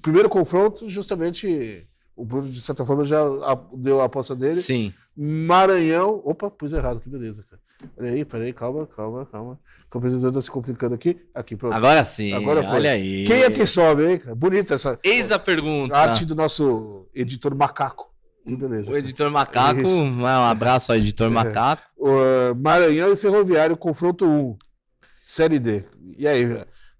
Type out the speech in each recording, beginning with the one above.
primeiro confronto, justamente o Bruno, de certa forma, já deu a aposta dele. Sim. Maranhão. Opa, pus errado, que beleza, cara. Peraí, peraí, calma, calma, calma. Que o presidente tá se complicando aqui. Aqui, pronto. Agora sim. Agora foi. Olha aí. Quem é que sobe, hein, cara? Bonita essa. Eis a pergunta. A arte do nosso editor macaco. Que beleza. O editor macaco. Um abraço ao editor é. macaco. Maranhão e Ferroviário, confronto 1. Série D. E aí,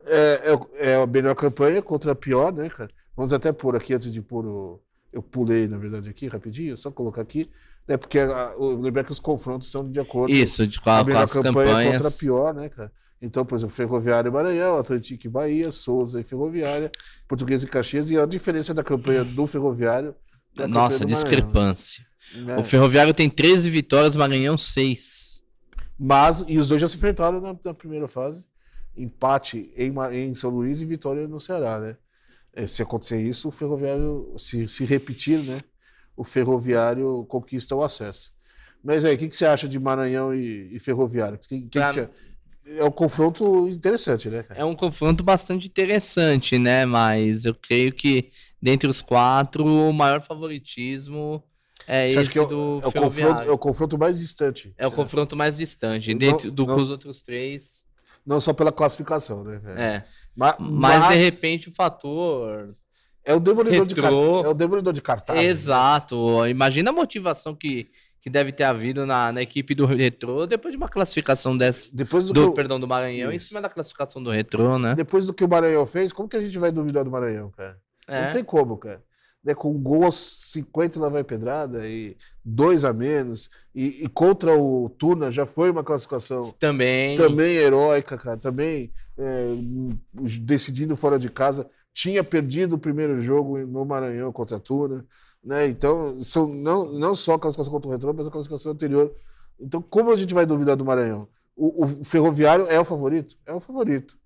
é, é, é, a melhor campanha contra a pior, né, cara? Vamos até pôr aqui antes de pôr o. Eu pulei, na verdade, aqui rapidinho, só colocar aqui. É né, porque a, eu lembrei que os confrontos são de acordo Isso, de qual, a melhor com campanha campanhas. contra a pior, né, cara? Então, por exemplo, Ferroviária e Maranhão, Atlantique e Bahia, Souza e Ferroviária, Português e Caxias, e a diferença da campanha do Ferroviário. Da Nossa, campanha né? discrepância. Maranhão, né? O Ferroviário tem 13 vitórias, Maranhão 6. Mas, e os dois já se enfrentaram na, na primeira fase empate em, em São Luís e vitória no Ceará, né? É, se acontecer isso, o Ferroviário, se, se repetir, né? O Ferroviário conquista o acesso. Mas aí, é, o que, que você acha de Maranhão e, e Ferroviário? Que, que pra... que é um confronto interessante, né? Cara? É um confronto bastante interessante, né? Mas eu creio que dentre os quatro, o maior favoritismo é Você esse que é o, do é o, confronto, é o confronto mais distante. É o né? confronto mais distante. Não, dentro do, não, outros três. Não só pela classificação, né? É. Mas, mas, de repente o fator. É o demolidor, de, é o demolidor de cartaz. Né? Exato. Né? Imagina a motivação que, que deve ter havido na, na equipe do Retrô depois de uma classificação dessa. Depois do, do perdão, do Maranhão, Isso. em cima da classificação do Retrô, né? Depois do que o Maranhão fez, como que a gente vai duvidar do Maranhão, cara? É. Não tem como, cara né, com um gol aos vai pedrada e dois a menos. E, e, contra o Tuna já foi uma classificação também, também heróica, cara. Também é, decidindo fora de casa. Tinha perdido o primeiro jogo no Maranhão contra a Tuna. Né? Então, são não, não só a classificação contra o Retrô, mas a classificação anterior. Então, como a gente vai duvidar do Maranhão? O, o Ferroviário é o favorito? É o favorito.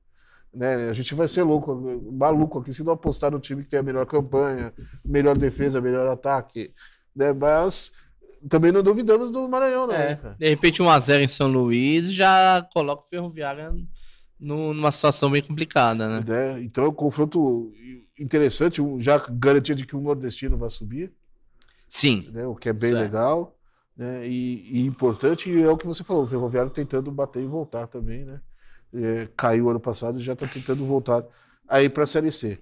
Né? A gente vai ser louco, maluco aqui, se não apostar no time que tem a melhor campanha, melhor defesa, melhor ataque. Né? Mas também não duvidamos do Maranhão, né, é, né de repente, 1x0 em São Luís já coloca o Ferroviária numa situação bem complicada, né? né? então é um confronto interessante, já garantia de que um nordestino vai subir. Sim. Né, o que é bem legal né, e, e importante, e é o que você falou, o Ferroviário tentando bater e voltar também, né? é, caiu ano passado e já está tentando voltar aí para a Série C.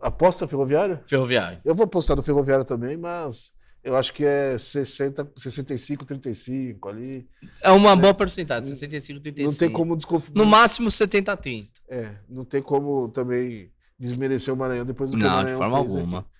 Aposta Ferroviária? Ferroviária. Eu vou apostar no ferroviário também, mas eu acho que é 60, 65, 35 ali. É uma né? boa porcentagem, 65, 35. Não tem como desconfiar. No máximo 70, 30. É, não tem como também desmerecer o Maranhão depois do que não, o Maranhão de forma alguma. Aqui.